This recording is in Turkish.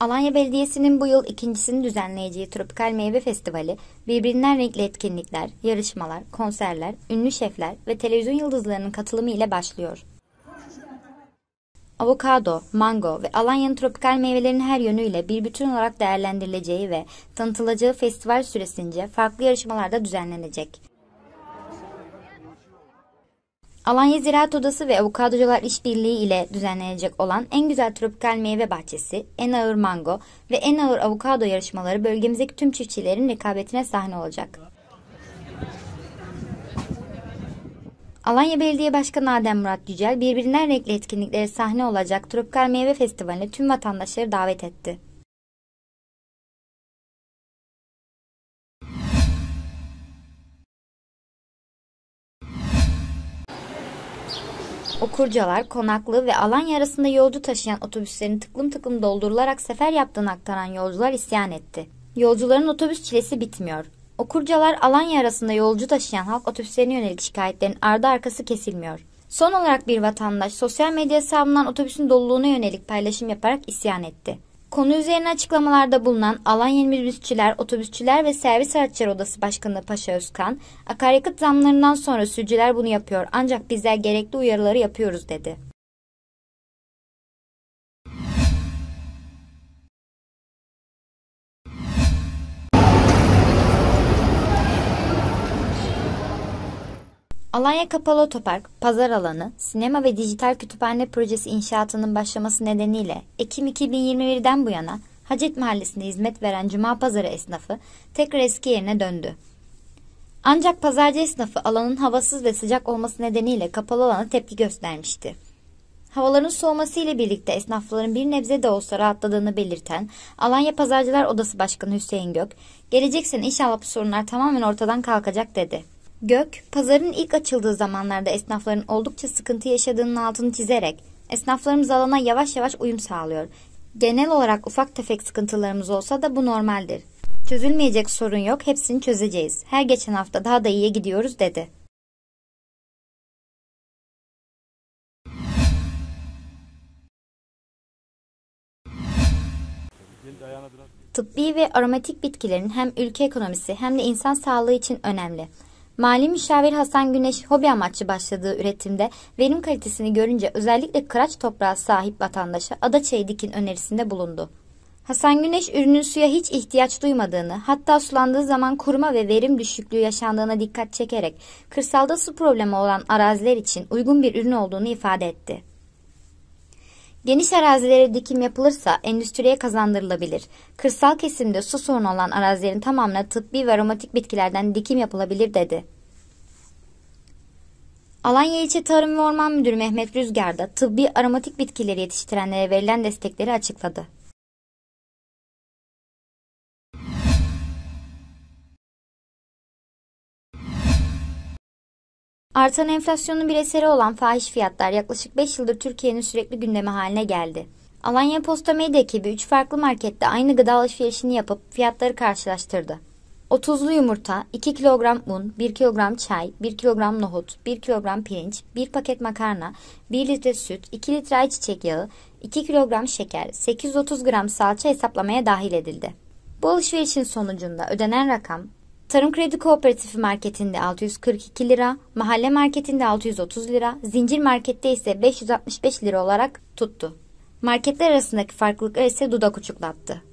Alanya Belediyesi'nin bu yıl ikincisini düzenleyeceği Tropikal Meyve Festivali, birbirinden renkli etkinlikler, yarışmalar, konserler, ünlü şefler ve televizyon yıldızlarının katılımı ile başlıyor. Avokado, mango ve Alanya'nın tropikal meyvelerinin her yönüyle bir bütün olarak değerlendirileceği ve tanıtılacağı festival süresince farklı yarışmalarda düzenlenecek. Alanya Ziraat Odası ve Avokadocular İşbirliği ile düzenlenecek olan en güzel tropikal meyve bahçesi, en ağır mango ve en ağır avokado yarışmaları bölgemizdeki tüm çiftçilerin rekabetine sahne olacak. Alanya Belediye Başkanı Adem Murat Yücel birbirinden renkli etkinliklere sahne olacak Tropikal Meyve Festivali'ne tüm vatandaşları davet etti. Okurcalar, Konaklı ve Alanya arasında yolcu taşıyan otobüslerin tıklım tıklım doldurularak sefer yaptığını aktaran yolcular isyan etti. Yolcuların otobüs çilesi bitmiyor. Okurcalar, Alanya arasında yolcu taşıyan halk otobüslerine yönelik şikayetlerin ardı arkası kesilmiyor. Son olarak bir vatandaş sosyal medya hesabından otobüsün doluluğuna yönelik paylaşım yaparak isyan etti. Konu üzerine açıklamalarda bulunan Alan Alanya büsçüler, Otobüsçüler ve Servis Araçları Odası Başkanı Paşa Özkan, akaryakıt zamlarından sonra sürücüler bunu yapıyor ancak bizler gerekli uyarıları yapıyoruz dedi. Alanya Kapalı Otopark, pazar alanı, sinema ve dijital kütüphane projesi inşaatının başlaması nedeniyle Ekim 2021'den bu yana Hacet Mahallesi'nde hizmet veren Cuma Pazarı esnafı tekrar eski yerine döndü. Ancak pazarcı esnafı alanın havasız ve sıcak olması nedeniyle kapalı alana tepki göstermişti. Havaların soğuması ile birlikte esnafların bir nebze de olsa rahatladığını belirten Alanya Pazarcılar Odası Başkanı Hüseyin Gök, gelecek sene inşallah bu sorunlar tamamen ortadan kalkacak dedi. Gök, pazarın ilk açıldığı zamanlarda esnafların oldukça sıkıntı yaşadığının altını çizerek esnaflarımız alana yavaş yavaş uyum sağlıyor. Genel olarak ufak tefek sıkıntılarımız olsa da bu normaldir. Çözülmeyecek sorun yok, hepsini çözeceğiz. Her geçen hafta daha da iyiye gidiyoruz dedi. Tıbbi ve aromatik bitkilerin hem ülke ekonomisi hem de insan sağlığı için önemli. Mali müşavir Hasan Güneş hobi amaçlı başladığı üretimde verim kalitesini görünce özellikle kıraç toprağı sahip vatandaşa Adaçayı dikin önerisinde bulundu. Hasan Güneş ürünün suya hiç ihtiyaç duymadığını, hatta sulandığı zaman kuruma ve verim düşüklüğü yaşandığına dikkat çekerek kırsalda su problemi olan araziler için uygun bir ürün olduğunu ifade etti. Geniş arazilere dikim yapılırsa endüstriye kazandırılabilir. Kırsal kesimde su sorunu olan arazilerin tamamına tıbbi ve aromatik bitkilerden dikim yapılabilir dedi. Alanya İlçe Tarım ve Orman Müdürü Mehmet Rüzgar da tıbbi aromatik bitkileri yetiştirenlere verilen destekleri açıkladı. Artan enflasyonun bir eseri olan fahiş fiyatlar yaklaşık 5 yıldır Türkiye'nin sürekli gündemi haline geldi. Alanya Posta Medya ekibi 3 farklı markette aynı gıda alışverişini yapıp fiyatları karşılaştırdı. 30'lu yumurta, 2 kilogram un, 1 kilogram çay, 1 kilogram nohut, 1 kilogram pirinç, 1 paket makarna, 1 litre süt, 2 litre ayçiçek yağı, 2 kilogram şeker, 830 gram salça hesaplamaya dahil edildi. Bu alışverişin sonucunda ödenen rakam Tarım Kredi Kooperatifi marketinde 642 lira, mahalle marketinde 630 lira, zincir markette ise 565 lira olarak tuttu. Marketler arasındaki farklılıklar ise dudak uçuklattı.